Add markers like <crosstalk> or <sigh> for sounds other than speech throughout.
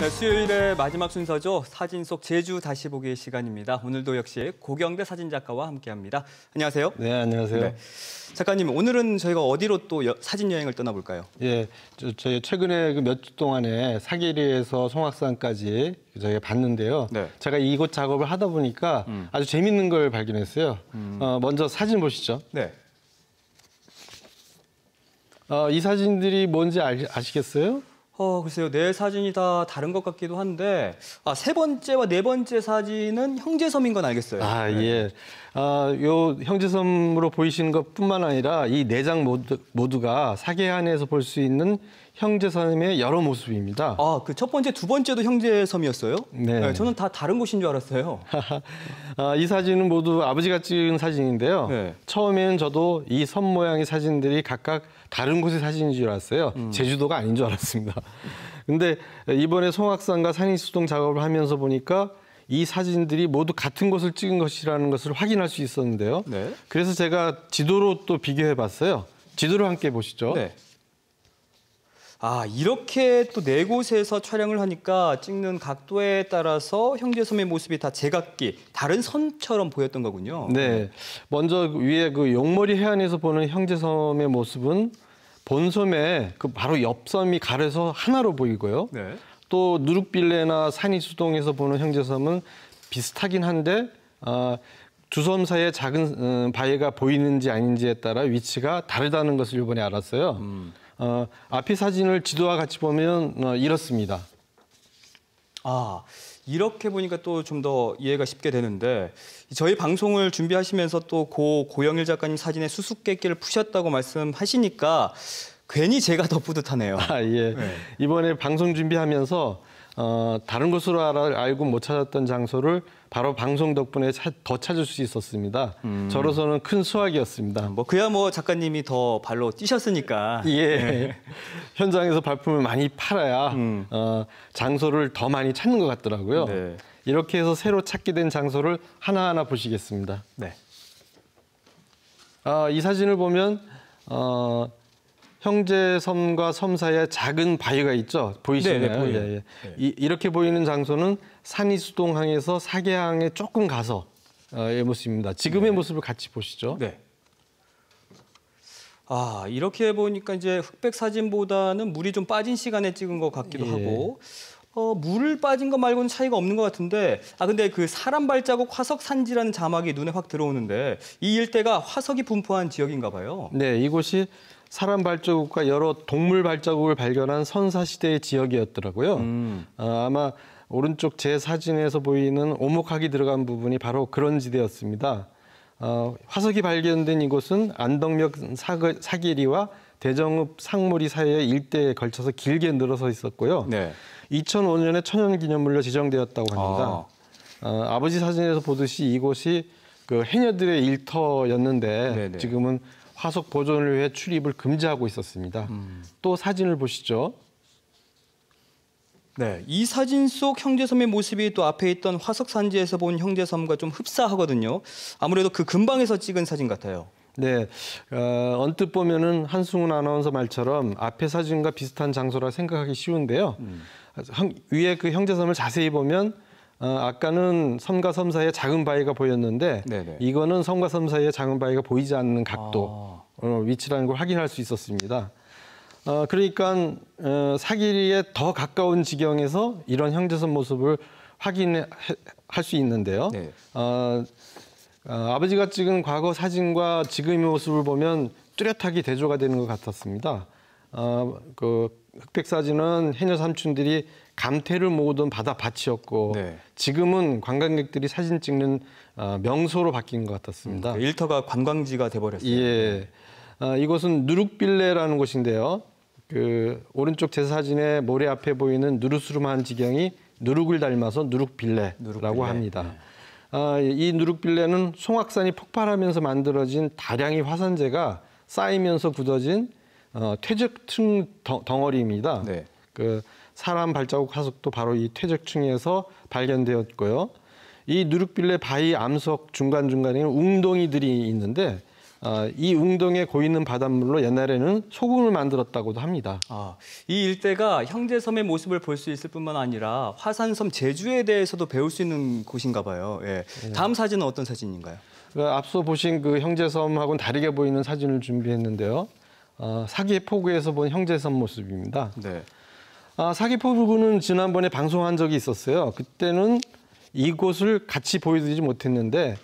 네, 수요일의 마지막 순서죠. 사진 속 제주 다시 보기 의 시간입니다. 오늘도 역시 고경대 사진작가와 함께합니다. 안녕하세요. 네, 안녕하세요. 네. 작가님, 오늘은 저희가 어디로 또 여, 사진 여행을 떠나볼까요? 예, 저, 저희 최근에 그몇주 동안에 사계리에서 송악산까지 저희가 봤는데요. 네. 제가 이곳 작업을 하다 보니까 음. 아주 재밌는 걸 발견했어요. 음. 어, 먼저 사진 보시죠. 네. 어, 이 사진들이 뭔지 아, 아시겠어요? 어, 글쎄요. 네 사진이 다 다른 것 같기도 한데 아, 세 번째와 네 번째 사진은 형제섬인 건 알겠어요. 아, 네. 예. 아, 요 형제섬으로 보이시는 것뿐만 아니라 이 네 장 모두, 모두가 사계안에서볼 수 있는 형제섬의 여러 모습입니다. 아, 그 첫 번째, 두 번째도 형제섬이었어요? 네. 네. 저는 다 다른 곳인 줄 알았어요. <laughs> 아, 이 사진은 모두 아버지가 찍은 사진인데요. 네. 처음에는 저도 이 섬 모양의 사진들이 각각 다른 곳의 사진인 줄 알았어요. 음. 제주도가 아닌 줄 알았습니다. <laughs> 근데 이번에 송악산과 산인수동 작업을 하면서 보니까 이 사진들이 모두 같은 곳을 찍은 것이라는 것을 확인할 수 있었는데요. 네. 그래서 제가 지도로 또 비교해 봤어요. 지도를 함께 보시죠. 네. 아 이렇게 또 네 곳에서 촬영을 하니까 찍는 각도에 따라서 형제 섬의 모습이 다 제각기 다른 선처럼 보였던 거군요. 네, 먼저 위에 그 용머리 해안에서 보는 형제 섬의 모습은 본섬의 그 바로 옆 섬이 가려서 하나로 보이고요. 네. 또 누룩빌레나 산이수동에서 보는 형제 섬은 비슷하긴 한데 아, 두섬 사이에 작은 음, 바위가 보이는지 아닌지에 따라 위치가 다르다는 것을 이번에 알았어요. 음. 어, 앞의 사진을 지도와 같이 보면 어, 이렇습니다. 아, 이렇게 보니까 또 좀 더 이해가 쉽게 되는데 저희 방송을 준비하시면서 또 고 고영일 작가님 사진에 수수께끼를 푸셨다고 말씀하시니까 괜히 제가 더 뿌듯하네요. <laughs> 아, 예. 네. 이번에 방송 준비하면서 어, 다른 곳으로 알고 못 찾았던 장소를 바로 방송 덕분에 차, 더 찾을 수 있었습니다. 음. 저로서는 큰 수확이었습니다. 뭐 그야 뭐 작가님이 더 발로 뛰셨으니까. 예. 예. <laughs> 현장에서 발품을 많이 팔아야 음. 어, 장소를 더 많이 찾는 것 같더라고요. 네. 이렇게 해서 새로 찾게 된 장소를 하나하나 보시겠습니다. 네. 아, 이 사진을 보면 어, 형제 섬과 섬 사이에 작은 바위가 있죠. 보이시나요? 네네, 보요 예, 예. 네. 이, 이렇게 보이는 장소는 산이수동항에서 사계항에 조금 가서의 어, 모습입니다. 지금의 네. 모습을 같이 보시죠. 네. 아 이렇게 보니까 이제 흑백 사진보다는 물이 좀 빠진 시간에 찍은 것 같기도 예. 하고 어, 물을 빠진 것 말고는 차이가 없는 것 같은데 아 근데 그 사람 발자국 화석 산지라는 자막이 눈에 확 들어오는데 이 일대가 화석이 분포한 지역인가 봐요. 네, 이곳이 사람 발자국과 여러 동물 발자국을 발견한 선사 시대의 지역이었더라고요. 음. 아, 아마 오른쪽 제 사진에서 보이는 오목학이 들어간 부분이 바로 그런 지대였습니다. 어, 화석이 발견된 이곳은 안덕면 사계리와 대정읍 상무리 사이의 일대에 걸쳐서 길게 늘어서 있었고요. 네. 2005년에 천연기념물로 지정되었다고 합니다. 아. 어, 아버지 사진에서 보듯이 이곳이 그 해녀들의 일터였는데 네네. 지금은 화석 보존을 위해 출입을 금지하고 있었습니다. 음. 또 사진을 보시죠. 네, 이 사진 속 형제섬의 모습이 또 앞에 있던 화석 산지에서 본 형제섬과 좀 흡사하거든요. 아무래도 그 근방에서 찍은 사진 같아요. 네, 어, 언뜻 보면은 한승훈 아나운서 말처럼 앞에 사진과 비슷한 장소라 생각하기 쉬운데요. 음. 위에 그 형제섬을 자세히 보면 어, 아까는 섬과 섬 사이에 작은 바위가 보였는데 네네. 이거는 섬과 섬 사이에 작은 바위가 보이지 않는 각도 아. 어, 위치라는 걸 확인할 수 있었습니다. 어, 그러니까 어, 사기리에 더 가까운 지경에서 이런 형제선 모습을 확인할 수 있는데요. 네. 어, 어, 아버지가 찍은 과거 사진과 지금의 모습을 보면 뚜렷하게 대조가 되는 것 같았습니다. 어, 그 흑백 사진은 해녀 삼촌들이 감태를 모으던 바다 밭이었고 네. 지금은 관광객들이 사진 찍는 어, 명소로 바뀐 것 같았습니다. 음, 그 일터가 관광지가 돼버렸어요. 예. 어, 이곳은 누룩빌레라는 곳인데요. 그 오른쪽 제사진에 모래 앞에 보이는 누르스름한 지경이 누룩을 닮아서 누룩빌레라고 누룩빌레. 합니다. 네. 아, 이 누룩빌레는 송악산이 폭발하면서 만들어진 다량의 화산재가 쌓이면서 굳어진 어, 퇴적층 덩, 어리입니다 네. 그 사람 발자국 화석도 바로 이 퇴적층에서 발견되었고요. 이 누룩빌레 바위 암석 중간 중간에는 웅덩이들이 있는데 어, 이 웅덩에 이 고이는 바닷물로 옛날에는 소금을 만들었다고도 합니다. 아, 이 일대가 형제섬의 모습을 볼 수 있을 뿐만 아니라 화산섬 제주에 대해서도 배울 수 있는 곳인가 봐요. 예. 네. 다음 사진은 어떤 사진인가요? 그 앞서 보신 그 형제섬하고는 다르게 보이는 사진을 준비했는데요. 어, 사기의 포구에서 본 형제선 모습입니다. 네. 아, 사기 포구는 지난번에 방송한 적이 있었어요. 그때는 이곳을 같이 보여드리지 못했는데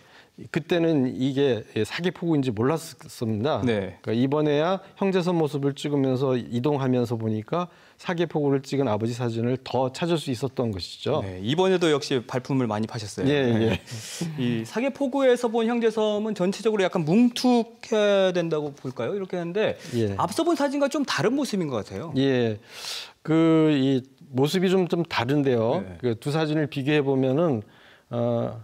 그때는 이게 사기 폭우인지 몰랐습니다. 네. 그러니까 이번에야 형제선 모습을 찍으면서 이동하면서 보니까 사기 폭우를 찍은 아버지 사진을 더 찾을 수 있었던 것이죠. 네, 이번에도 역시 발품을 많이 파셨어요. 예, 네. 예. <laughs> 이 사기 폭우에서 본 형제섬은 전체적으로 약간 뭉툭해야 된다고 볼까요? 이렇게 하는데 예. 앞서 본 사진과 좀 다른 모습인 것 같아요. 예, 그 이 모습이 좀 좀 다른데요. 네. 그두 사진을 비교해 보면은 어,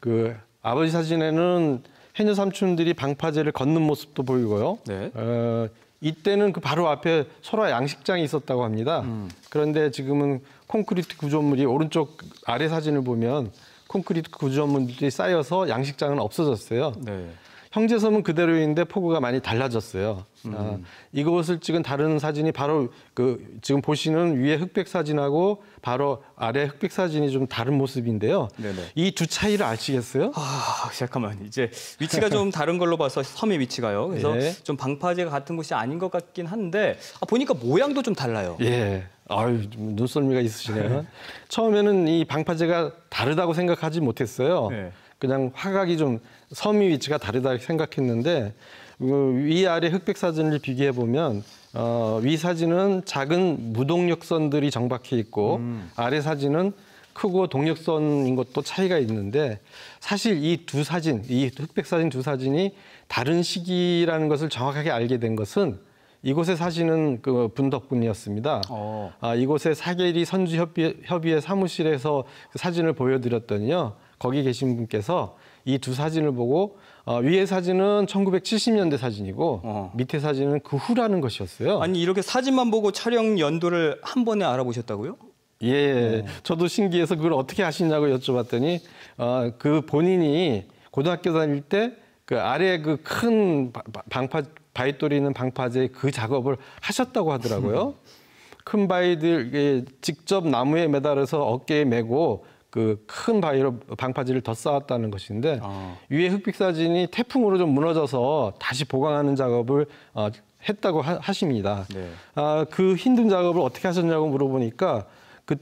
그 아버지 사진에는 해녀 삼촌들이 방파제를 걷는 모습도 보이고요. 네. 어, 이때는 그 바로 앞에 설화 양식장이 있었다고 합니다. 음. 그런데 지금은 콘크리트 구조물이 오른쪽 아래 사진을 보면 콘크리트 구조물들이 쌓여서 양식장은 없어졌어요. 네. 형제섬은 그대로 인데 폭우가 많이 달라졌어요. 음. 아, 이곳을 찍은 다른 사진이 바로 그 지금 보시는 위에 흑백 사진하고 바로 아래 흑백 사진이 좀 다른 모습인데요. 이 두 차이를 아시겠어요? 아, 잠깐만 이제 위치가 좀 다른 걸로 봐서 섬의 위치가요. 그래서 예. 좀 방파제가 같은 곳이 아닌 것 같긴 한데 아, 보니까 모양도 좀 달라요. 예. 아유, 눈썰미가 있으시네요. <laughs> 처음에는 이 방파제가 다르다고 생각하지 못했어요. 네. 그냥 화각이 좀 섬이 위치가 다르다 생각했는데 그 위아래 흑백 사진을 비교해 보면 어, 위 사진은 작은 무동력선들이 정박해 있고 음. 아래 사진은 크고 동력선인 것도 차이가 있는데 사실 이 두 사진, 이 흑백 사진 두 사진이 다른 시기라는 것을 정확하게 알게 된 것은 이곳에 사시는 그분 덕분이었습니다. 어. 아, 이곳에 사계리 선주협의회 사무실에서 그 사진을 보여드렸더니요. 거기 계신 분께서 이 두 사진을 보고 어, 위에 사진은 1970년대 사진이고 어. 밑에 사진은 그 후라는 것이었어요. 아니 이렇게 사진만 보고 촬영 연도를 한 번에 알아보셨다고요? 예, 어. 저도 신기해서 그걸 어떻게 아시냐고 여쭤봤더니 어, 그 본인이 고등학교 다닐 때 그 아래 그 큰 방파 바위돌이 있는 방파제 그 작업을 하셨다고 하더라고요. <laughs> 큰 바위들 직접 나무에 매달아서 어깨에 메고 그큰 바위로 방파제를 더 쌓았다는 것인데 아. 위에 흑백사진이 태풍으로 좀 무너져서 다시 보강하는 작업을 어, 했다고 하, 십니다 네. 아, 그 힘든 작업을 어떻게 하셨냐고 물어보니까 그,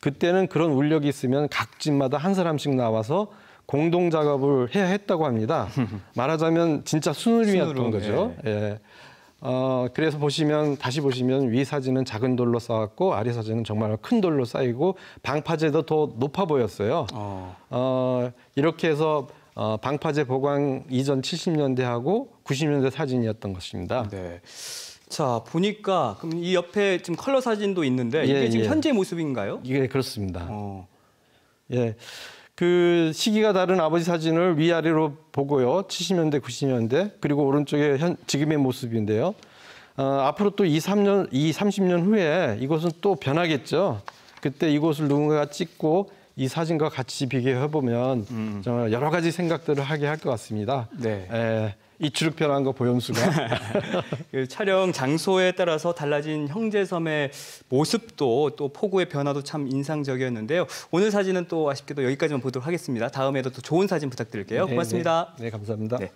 그때는 그런 울력이 있으면 각 집마다 한 사람씩 나와서 공동 작업을 해야 했다고 합니다. <laughs> 말하자면 진짜 순우림이었던 거죠. 예. 예. 어, 그래서 보시면 다시 보시면 위 사진은 작은 돌로 쌓았고 아래 사진은 정말 큰 돌로 쌓이고 방파제도 더 높아 보였어요. 어, 어 이렇게 해서 어, 방파제 보강 이전 70년대하고 90년대 사진이었던 것입니다. 네. 자 보니까 그럼 이 옆에 지금 컬러 사진도 있는데 이게 예, 지금 예. 현재 모습인가요? 이게 예, 그렇습니다. 어. 예. 그 시기가 다른 아버지 사진을 위아래로 보고요. 70년대, 90년대 그리고 오른쪽에 현, 지금의 모습인데요. 어, 앞으로 또 2, 3년, 2, 30년 후에 이곳은또 변하겠죠. 그때 이곳을 누군가가 찍고 이 사진과 같이 비교해 보면 음. 정말 여러 가지 생각들을 하게 할 것 같습니다. 네. 에, 예, 이출룩변한거 보염수가 <laughs> 그 촬영 장소에 따라서 달라진 형제섬의 모습도 또 폭우의 변화도 참 인상적이었는데요. 오늘 사진은 또 아쉽게도 여기까지만 보도록 하겠습니다. 다음에도 또 좋은 사진 부탁드릴게요. 네, 고맙습니다. 네, 네. 네 감사합니다. 네.